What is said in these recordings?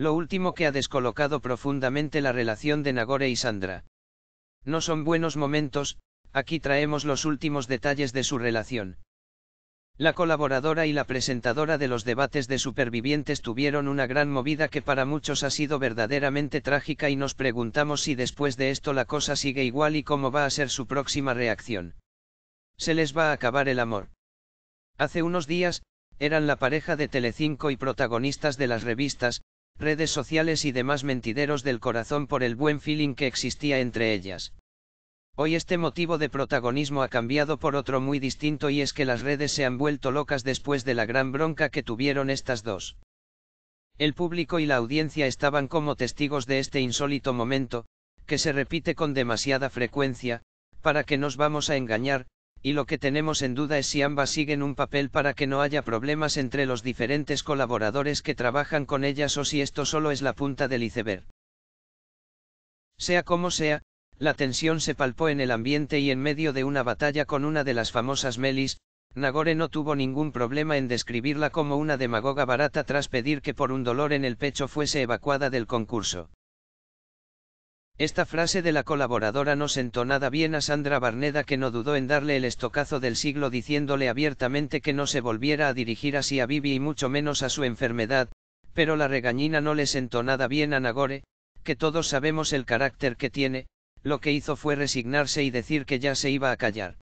Lo último que ha descolocado profundamente la relación de Nagore y Sandra. No son buenos momentos, aquí traemos los últimos detalles de su relación. La colaboradora y la presentadora de los debates de supervivientes tuvieron una gran movida que para muchos ha sido verdaderamente trágica y nos preguntamos si después de esto la cosa sigue igual y cómo va a ser su próxima reacción. Se les va a acabar el amor. Hace unos días, eran la pareja de Telecinco y protagonistas de las revistas, redes sociales y demás mentideros del corazón por el buen feeling que existía entre ellas. Hoy este motivo de protagonismo ha cambiado por otro muy distinto y es que las redes se han vuelto locas después de la gran bronca que tuvieron estas dos. El público y la audiencia estaban como testigos de este insólito momento, que se repite con demasiada frecuencia, para que nos vamos a engañar, y lo que tenemos en duda es si ambas siguen un papel para que no haya problemas entre los diferentes colaboradores que trabajan con ellas o si esto solo es la punta del iceberg. Sea como sea, la tensión se palpó en el ambiente y en medio de una batalla con una de las famosas Melis, Nagore no tuvo ningún problema en describirla como una demagoga barata tras pedir que por un dolor en el pecho fuese evacuada del concurso. Esta frase de la colaboradora no sentó nada bien a Sandra Barneda que no dudó en darle el estocazo del siglo diciéndole abiertamente que no se volviera a dirigir así a Vivi y mucho menos a su enfermedad, pero la regañina no le sentó nada bien a Nagore, que todos sabemos el carácter que tiene, lo que hizo fue resignarse y decir que ya se iba a callar.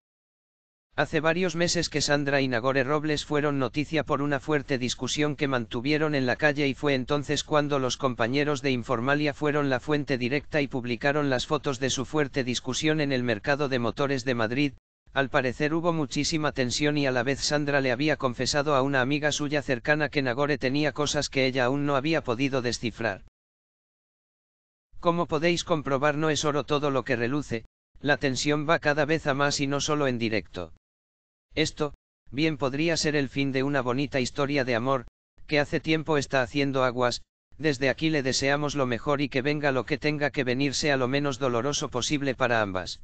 Hace varios meses que Sandra y Nagore Robles fueron noticia por una fuerte discusión que mantuvieron en la calle y fue entonces cuando los compañeros de Informalia fueron la fuente directa y publicaron las fotos de su fuerte discusión en el mercado de motores de Madrid, al parecer hubo muchísima tensión y a la vez Sandra le había confesado a una amiga suya cercana que Nagore tenía cosas que ella aún no había podido descifrar. Como podéis comprobar no es oro todo lo que reluce, la tensión va cada vez a más y no solo en directo. Esto, bien podría ser el fin de una bonita historia de amor, que hace tiempo está haciendo aguas, desde aquí le deseamos lo mejor y que venga lo que tenga que venir sea lo menos doloroso posible para ambas.